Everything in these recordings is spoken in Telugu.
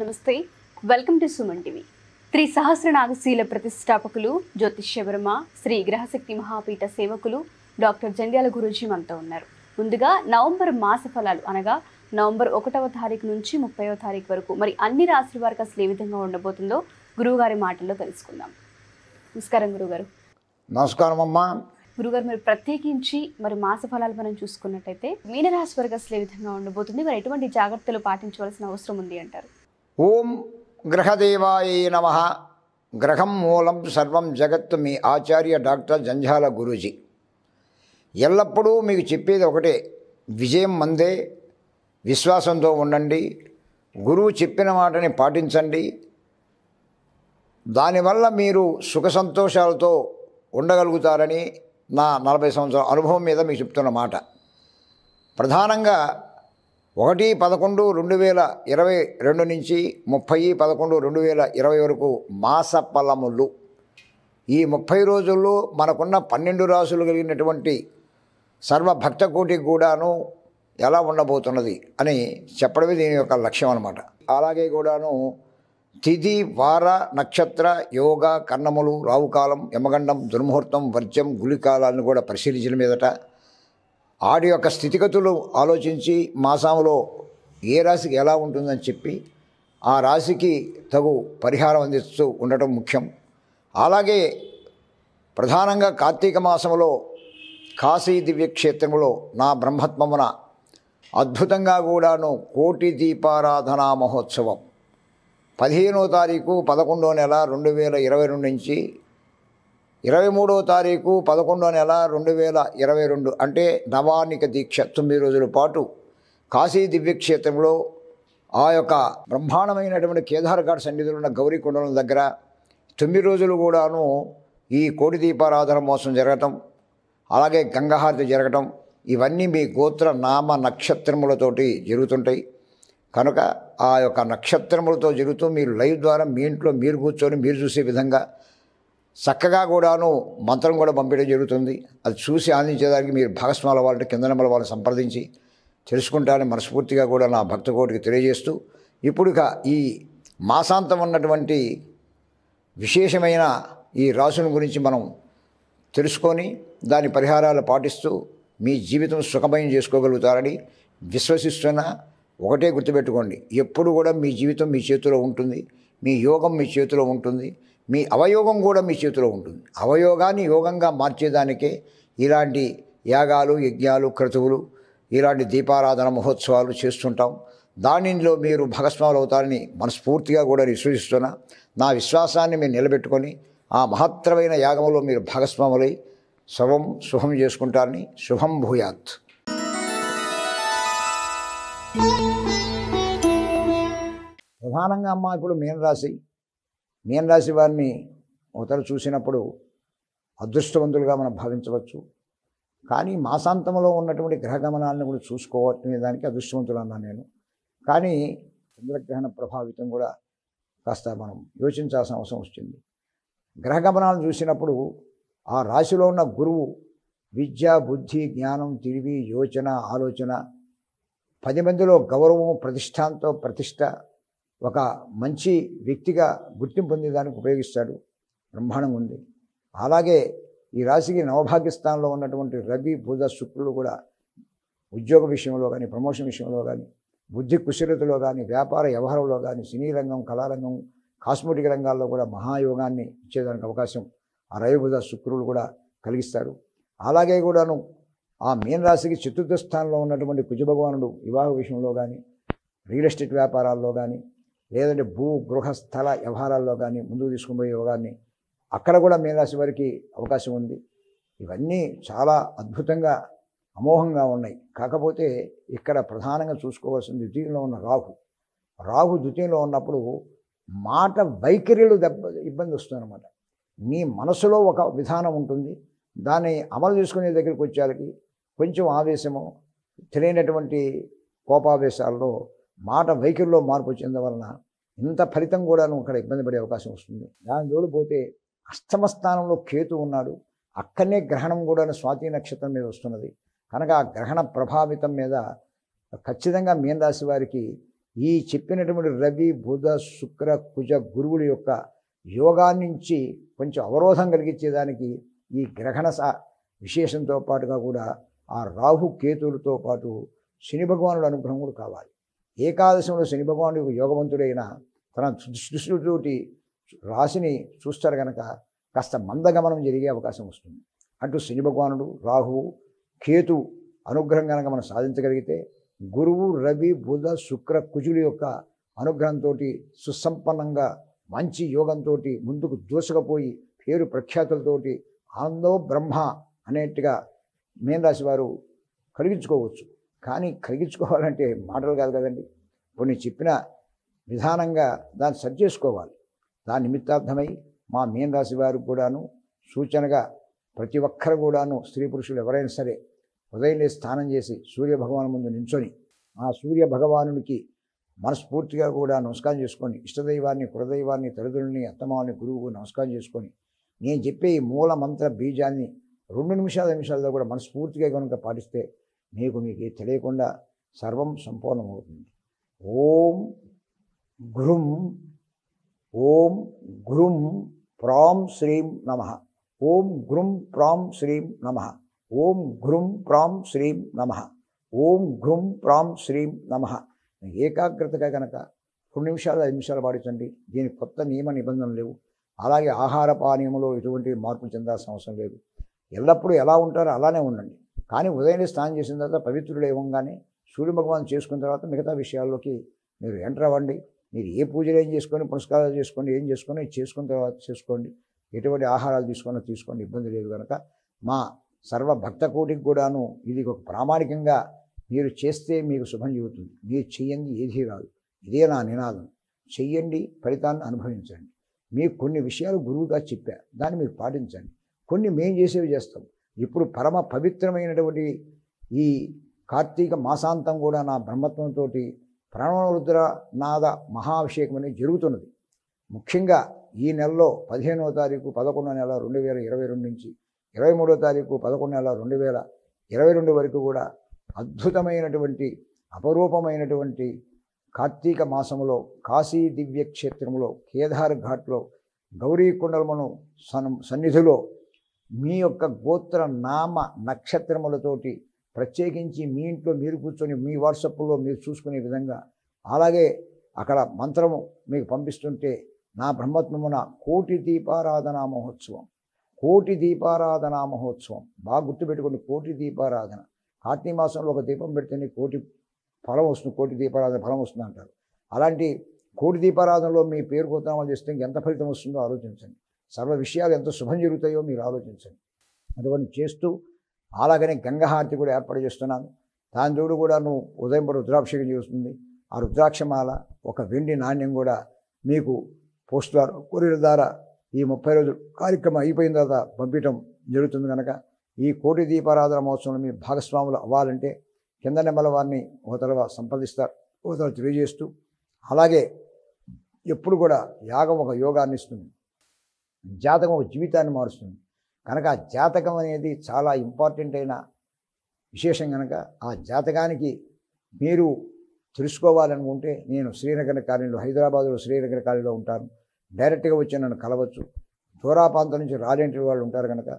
నమస్తే వెల్కమ్ టు సుమన్ టీవీ త్రి నాగశీల ప్రతిష్టాపకులు వర్మ శ్రీ గ్రహశక్తి మహాపీఠ సేవకులు డాక్టర్ జంధ్యాల గురూజీ మనతో ఉన్నారు ముందుగా నవంబర్ మాస ఫలాలు అనగా నవంబర్ ఒకటవ తారీఖు నుంచి ముప్పైవ తారీఖు వరకు మరి అన్ని రాశుల వారికి అసలు ఏ విధంగా ఉండబోతుందో గురువుగారి మాటల్లో తెలుసుకుందాం నమస్కారం గురుగారు నమస్కారం అమ్మా గురుగారు మీరు ప్రత్యేకించి మరి మాస ఫలాలు మనం చూసుకున్నట్టయితే మీనరాశి వరకు ఏ విధంగా ఉండబోతుంది మరి ఎటువంటి జాగ్రత్తలు పాటించవలసిన అవసరం ఉంది అంటారు ఓం గ్రహదేవాయ నమ గ్రహం మూలం సర్వం జగత్తు మీ ఆచార్య డాక్టర్ జంజాల గురూజీ ఎల్లప్పుడూ మీకు చెప్పేది ఒకటే విజయం మందే విశ్వాసంతో ఉండండి గురువు చెప్పిన మాటని పాటించండి దానివల్ల మీరు సుఖ సంతోషాలతో ఉండగలుగుతారని నా నలభై సంవత్సరాల అనుభవం మీద మీకు చెప్తున్న మాట ప్రధానంగా ఒకటి పదకొండు రెండు వేల ఇరవై రెండు నుంచి ముప్పై పదకొండు రెండు వేల ఇరవై వరకు మాస ఫలములు ఈ ముప్పై రోజుల్లో మనకున్న పన్నెండు రాసులు కలిగినటువంటి కోటి కూడాను ఎలా ఉండబోతున్నది అని చెప్పడమే దీని యొక్క లక్ష్యం అనమాట అలాగే కూడాను తిథి వార నక్షత్ర యోగ కన్నములు రావుకాలం యమగండం దుర్ముహూర్తం వర్జ్యం గులికాలాలను కూడా పరిశీలించిన మీదట ఆడి యొక్క స్థితిగతులు ఆలోచించి మాసంలో ఏ రాశికి ఎలా ఉంటుందని చెప్పి ఆ రాశికి తగు పరిహారం అందిస్తూ ఉండటం ముఖ్యం అలాగే ప్రధానంగా కార్తీక మాసంలో కాశీ దివ్యక్షేత్రంలో నా బ్రహ్మత్వమున అద్భుతంగా కూడాను కోటి దీపారాధనా మహోత్సవం పదిహేనో తారీఖు పదకొండో నెల రెండు వేల ఇరవై రెండు నుంచి ఇరవై మూడవ తారీఖు పదకొండవ నెల రెండు వేల ఇరవై రెండు అంటే నవానిక దీక్ష తొమ్మిది రోజుల పాటు కాశీ దివ్యక్షేత్రంలో ఆ యొక్క బ్రహ్మాండమైనటువంటి కేదార్ఘాట్ సన్నిధిలో ఉన్న గౌరీకొండల దగ్గర తొమ్మిది రోజులు కూడాను ఈ కోటి దీపారాధన మోసం జరగటం అలాగే గంగహారతి జరగటం ఇవన్నీ మీ గోత్ర నామ నక్షత్రములతోటి జరుగుతుంటాయి కనుక ఆ యొక్క నక్షత్రములతో జరుగుతూ మీరు లైవ్ ద్వారా మీ ఇంట్లో మీరు కూర్చొని మీరు చూసే విధంగా చక్కగా కూడాను మంత్రం కూడా పంపించడం జరుగుతుంది అది చూసి ఆనందించేదానికి మీరు భాగస్వాముల వాళ్ళని కింద నెంబర్ వాళ్ళని సంప్రదించి తెలుసుకుంటారని మనస్ఫూర్తిగా కూడా నా కోటికి తెలియజేస్తూ ఇప్పుడు ఈ మాసాంతం ఉన్నటువంటి విశేషమైన ఈ రాసుని గురించి మనం తెలుసుకొని దాని పరిహారాలు పాటిస్తూ మీ జీవితం సుఖమయం చేసుకోగలుగుతారని విశ్వసిస్తున్న ఒకటే గుర్తుపెట్టుకోండి ఎప్పుడు కూడా మీ జీవితం మీ చేతిలో ఉంటుంది మీ యోగం మీ చేతిలో ఉంటుంది మీ అవయోగం కూడా మీ చేతిలో ఉంటుంది అవయోగాన్ని యోగంగా మార్చేదానికే ఇలాంటి యాగాలు యజ్ఞాలు క్రతువులు ఇలాంటి దీపారాధన మహోత్సవాలు చేస్తుంటాం దానిలో మీరు భాగస్వాములు అవుతారని మనస్ఫూర్తిగా కూడా విశ్వసిస్తున్నా నా విశ్వాసాన్ని మీరు నిలబెట్టుకొని ఆ మహత్తరమైన యాగంలో మీరు భాగస్వాములై శవం శుభం చేసుకుంటారని శుభం భూయాత్ ప్రధానంగా అమ్మ ఇప్పుడు మీనరాశి మీనరాశి వారిని ఒకతర చూసినప్పుడు అదృష్టవంతులుగా మనం భావించవచ్చు కానీ మాసాంతంలో ఉన్నటువంటి గ్రహ గమనాలను కూడా చూసుకోవటమే దానికి అదృష్టవంతులు అన్నాను నేను కానీ చంద్రగ్రహణ ప్రభావితం కూడా కాస్త మనం యోచించాల్సిన అవసరం వస్తుంది గ్రహ గమనాలను చూసినప్పుడు ఆ రాశిలో ఉన్న గురువు విద్య బుద్ధి జ్ఞానం తెలివి యోచన ఆలోచన పది మందిలో గౌరవం ప్రతిష్టాంతో ప్రతిష్ట ఒక మంచి వ్యక్తిగా గుర్తింపు పొందేదానికి ఉపయోగిస్తాడు బ్రహ్మాండం ఉంది అలాగే ఈ రాశికి నవభాగ్యస్థానంలో ఉన్నటువంటి రవి బుధ శుక్రులు కూడా ఉద్యోగ విషయంలో కానీ ప్రమోషన్ విషయంలో కానీ బుద్ధి కుశలతలో కానీ వ్యాపార వ్యవహారంలో కానీ సినీ రంగం కళారంగం కాస్మెటిక్ రంగాల్లో కూడా మహాయోగాన్ని ఇచ్చేదానికి అవకాశం ఆ రవి బుధ శుక్రులు కూడా కలిగిస్తారు అలాగే కూడాను ఆ మీన రాశికి చతుర్థ స్థానంలో ఉన్నటువంటి కుజభగవానుడు వివాహ విషయంలో కానీ రియల్ ఎస్టేట్ వ్యాపారాల్లో కానీ లేదంటే భూ గృహస్థల వ్యవహారాల్లో కానీ ముందుకు తీసుకుని పోయే కానీ అక్కడ కూడా మేరాశి వారికి అవకాశం ఉంది ఇవన్నీ చాలా అద్భుతంగా అమోహంగా ఉన్నాయి కాకపోతే ఇక్కడ ప్రధానంగా చూసుకోవాల్సింది ద్వితీయంలో ఉన్న రాహు రాహు ద్వితీయంలో ఉన్నప్పుడు మాట వైఖరిలు దెబ్బ ఇబ్బంది వస్తుందన్నమాట నీ మనసులో ఒక విధానం ఉంటుంది దాన్ని అమలు చేసుకునే దగ్గరికి వచ్చేసరికి కొంచెం ఆవేశము తెలియనటువంటి కోపావేశాల్లో మాట వైఖరిలో మార్పు వచ్చినందువలన ఇంత ఫలితం కూడా నువ్వు అక్కడ ఇబ్బంది పడే అవకాశం వస్తుంది దాని తోడు పోతే అష్టమ స్థానంలో కేతు ఉన్నాడు అక్కడనే గ్రహణం కూడా స్వాతి నక్షత్రం మీద వస్తున్నది కనుక ఆ గ్రహణ ప్రభావితం మీద ఖచ్చితంగా మీనరాశి వారికి ఈ చెప్పినటువంటి రవి బుధ శుక్ర కుజ గురువుల యొక్క యోగా నుంచి కొంచెం అవరోధం కలిగించేదానికి ఈ గ్రహణ విశేషంతో పాటుగా కూడా ఆ రాహు కేతులతో పాటు శని భగవానుడు అనుగ్రహం కూడా కావాలి ఏకాదశంలో శని భగవానుడు యోగవంతుడైన తన దృష్టి రాశిని చూస్తారు కనుక కాస్త మందగమనం జరిగే అవకాశం వస్తుంది అంటూ శని భగవానుడు రాహువు కేతు అనుగ్రహం కనుక మనం సాధించగలిగితే గురువు రవి బుధ శుక్ర కుజుల యొక్క అనుగ్రహంతో సుసంపన్నంగా మంచి యోగంతో ముందుకు దూసుకుపోయి పేరు ప్రఖ్యాతులతోటి ఆనందో బ్రహ్మ అనేట్టుగా మీనరాశి వారు కలిగించుకోవచ్చు కానీ కలిగించుకోవాలంటే మాటలు కాదు కదండి కొన్ని చెప్పిన విధానంగా దాన్ని సరి చేసుకోవాలి దాని నిమిత్తార్థమై మా రాశి వారు కూడాను సూచనగా ప్రతి ఒక్కరు కూడాను స్త్రీ పురుషులు ఎవరైనా సరే ఉదయం స్నానం చేసి సూర్య భగవాన్ ముందు నించొని ఆ సూర్య మనస్ఫూర్తిగా కూడా నమస్కారం చేసుకొని ఇష్టదైవాన్ని కులదైవాన్ని తల్లిదండ్రుల్ని అత్తమాని గురువు నమస్కారం చేసుకొని నేను చెప్పే ఈ మూల మంత్ర బీజాన్ని రెండు నిమిషాల నిమిషాల్లో కూడా మనస్ఫూర్తిగా కనుక పాటిస్తే మీకు మీకు తెలియకుండా సర్వం సంపూర్ణమవుతుంది ఓం ఘృం ఓం ఘృం ప్రాం శ్రీం నమ ఓం ఘృం ప్రాం శ్రీం నమ ఓం ఘృం ప్రాం శ్రీం నమ ఓం ఘృం ప్రాం శ్రీం నమ ఏకాగ్రతగా కనుక రెండు నిమిషాలు ఐదు నిమిషాలు పాడించండి దీనికి కొత్త నియమ నిబంధనలు లేవు అలాగే ఆహార పానీయంలో ఎటువంటి మార్పు చెందాల్సిన అవసరం లేదు ఎల్లప్పుడూ ఎలా ఉంటారో అలానే ఉండండి కానీ ఉదయం స్నానం చేసిన తర్వాత పవిత్రుడు ఇవ్వంగానే సూర్య భగవాన్ చేసుకున్న తర్వాత మిగతా విషయాల్లోకి మీరు ఎంటర్ అవ్వండి మీరు ఏ పూజలు ఏం చేసుకొని పునస్కారాలు చేసుకోండి ఏం చేసుకొని చేసుకున్న తర్వాత చేసుకోండి ఎటువంటి ఆహారాలు తీసుకున్నా తీసుకోండి ఇబ్బంది లేదు కనుక మా సర్వ భక్త కోటికి కూడాను ఇది ఒక ప్రామాణికంగా మీరు చేస్తే మీకు శుభం చెబుతుంది మీరు చెయ్యండి ఏది రాదు ఇదే నా నినాదం చెయ్యండి ఫలితాన్ని అనుభవించండి మీకు కొన్ని విషయాలు గురువుగా చెప్పా దాన్ని మీరు పాటించండి కొన్ని మేము చేసేవి చేస్తాం ఇప్పుడు పరమ పవిత్రమైనటువంటి ఈ కార్తీక మాసాంతం కూడా నా బ్రహ్మత్వంతో ప్రాణరుద్ర నాద మహాభిషేకం అనేది జరుగుతున్నది ముఖ్యంగా ఈ నెలలో పదిహేనవ తారీఖు పదకొండో నెల రెండు వేల ఇరవై రెండు నుంచి ఇరవై మూడో తారీఖు పదకొండు నెల రెండు వేల ఇరవై రెండు వరకు కూడా అద్భుతమైనటువంటి అపరూపమైనటువంటి కార్తీక మాసంలో కాశీ దివ్యక్షేత్రంలో కేదార్ ఘాట్లో గౌరీకొండలమును సన్ సన్నిధిలో మీ యొక్క గోత్ర నామ నక్షత్రములతోటి ప్రత్యేకించి మీ ఇంట్లో మీరు కూర్చొని మీ వాట్సాప్లో మీరు చూసుకునే విధంగా అలాగే అక్కడ మంత్రము మీకు పంపిస్తుంటే నా బ్రహ్మత్వమున కోటి దీపారాధనా మహోత్సవం కోటి దీపారాధనా మహోత్సవం బాగా గుర్తుపెట్టుకోండి కోటి దీపారాధన కార్తీక మాసంలో ఒక దీపం పెడితేనే కోటి ఫలం వస్తుంది కోటి దీపారాధన ఫలం వస్తుంది అంటారు అలాంటి కోటి దీపారాధనలో మీ పేరు కోతనామాలు చేస్తే ఎంత ఫలితం వస్తుందో ఆలోచించండి సర్వ విషయాలు ఎంత శుభం జరుగుతాయో మీరు ఆలోచించండి అటువంటి చేస్తూ అలాగనే గంగహారతి కూడా ఏర్పాటు చేస్తున్నాను తాంజోడు కూడా నువ్వు ఉదయం రుద్రాభిషేకం చేస్తుంది ఆ రుద్రాక్షమాల ఒక వెండి నాణ్యం కూడా మీకు పోస్ట్ ద్వారా కొరియర్ ద్వారా ఈ ముప్పై రోజులు కార్యక్రమం అయిపోయిన తర్వాత పంపించడం జరుగుతుంది కనుక ఈ కోటి దీపారాధన మహోత్సవంలో మీ భాగస్వాములు అవ్వాలంటే కింద నెమ్మల వారిని ఓతలవ సంప్రదిస్తారు ఓతలు తెలియజేస్తూ అలాగే ఎప్పుడు కూడా యాగం ఒక యోగాన్ని ఇస్తుంది జాతకం జీవితాన్ని మారుస్తుంది కనుక ఆ జాతకం అనేది చాలా ఇంపార్టెంట్ అయిన విశేషం కనుక ఆ జాతకానికి మీరు తెలుసుకోవాలనుకుంటే నేను శ్రీనగర కాలనీలో హైదరాబాద్లో శ్రీనగర కాలనీలో ఉంటాను డైరెక్ట్గా వచ్చి నన్ను కలవచ్చు దూరా ప్రాంతం నుంచి రాలేంటి వాళ్ళు ఉంటారు కనుక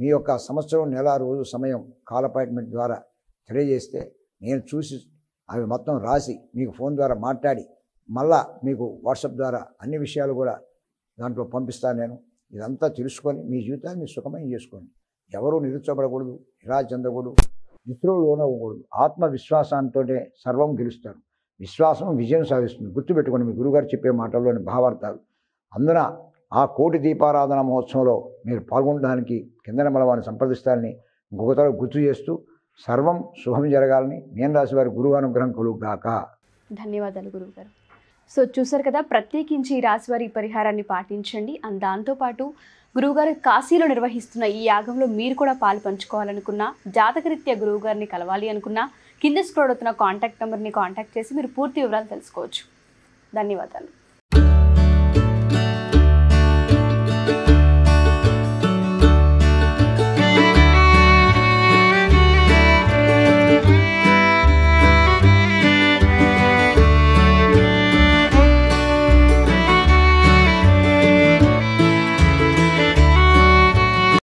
మీ యొక్క సంవత్సరం నెల రోజు సమయం కాల్ అపాయింట్మెంట్ ద్వారా తెలియజేస్తే నేను చూసి అవి మొత్తం రాసి మీకు ఫోన్ ద్వారా మాట్లాడి మళ్ళా మీకు వాట్సాప్ ద్వారా అన్ని విషయాలు కూడా దాంట్లో పంపిస్తాను నేను ఇదంతా తెలుసుకొని మీ జీవితాన్ని సుఖమయం చేసుకోండి ఎవరు నిరుచబడకూడదు ఇలా చెందకూడదు అవ్వకూడదు ఆత్మవిశ్వాసంతో సర్వం గెలుస్తారు విశ్వాసం విజయం సాధిస్తుంది గుర్తుపెట్టుకొని మీ గురుగారు చెప్పే మాటల్లోని భావార్థాలు అందున ఆ కోటి దీపారాధన మహోత్సవంలో మీరు పాల్గొనడానికి కిందన మలవారిని సంప్రదిస్తారని ఇంకొకతర గుర్తు చేస్తూ సర్వం శుభం జరగాలని నేను రాశి వారి గురువు అనుగ్రహం కలుగుగాక ధన్యవాదాలు గారు సో చూసారు కదా ప్రత్యేకించి రాశివారి పరిహారాన్ని పాటించండి అండ్ దాంతోపాటు గురువుగారు కాశీలో నిర్వహిస్తున్న ఈ యాగంలో మీరు కూడా పాలు పంచుకోవాలనుకున్నా జాతకరీత్యా గురువుగారిని కలవాలి అనుకున్నా కింద స్క్రోడ్ అవుతున్న కాంటాక్ట్ నెంబర్ని కాంటాక్ట్ చేసి మీరు పూర్తి వివరాలు తెలుసుకోవచ్చు ధన్యవాదాలు